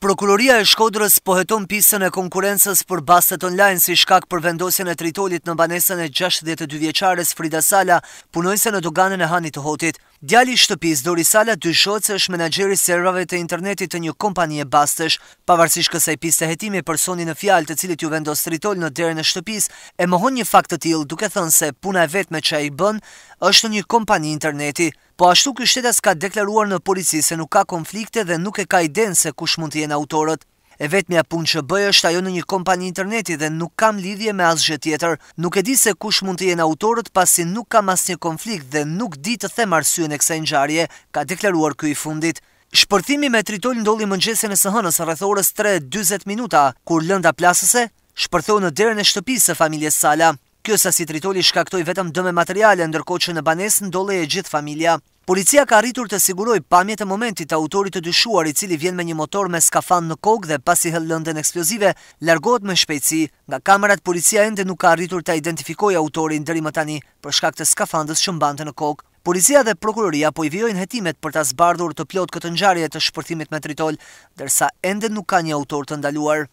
Prokuroria e Shkodrës po heton pisën e konkurencës për bastet online si shkak për vendosjen e tritolit në banesën e 62 vjeqares Frida Sala, punojse në doganën e Hani të Hotit. Djali i shtëpisë Dori Sala është menaxheri i serverave të internetit të një kompanie bastësh, pavarësisht kësaj piste hetimi personi në fjalë, të cilit ju vendos rritol në derën e shtëpisë, e mohon një fakt të tillë duke thënë se puna e vetme që ai bën është në një kompani interneti. Po ashtu ky shtetas ka deklaruar në polici se nuk ka konflikte dhe nuk e ka idenë se kush mund të jenë autorët. E vetëmja punë që bëjë është ajo në një kompani interneti dhe nuk kam lidhje me asgjë tjetër. Nuk e di se kush mund të jenë autorët pasi nuk kam asë një konflikt dhe nuk di të them arsyen e kësaj njarje, ka deklaruar këj fundit. Shpërthimi me tritol ndolli mëngjesin e sëhënës rrethorës 3-20 minuta, kur lënda plasëse, shpërtho në derën e shtëpisë së familjes Sala. Kjo sasi tritoli shkaktoj vetëm dëme materiale, ndërko që në banes ndolle e gjithë familja. Policia ka arritur të siguroj pamjet e momentit autorit të dyshuar i cili vjen me një motor me skafan në kok dhe pasi hëllëndën eksplozive, largohet me shpejtësi, nga kamerat policia ende nuk ka arritur të identifikoj autorin dëri më tani për shkak të skafandës që mbante në kok. Policia dhe prokuroria po i vjojnë hetimet për të zbardhur të plot këtë nxarje të shpërthimit me tritol, dërsa ende nuk ka një autor të ndaluar.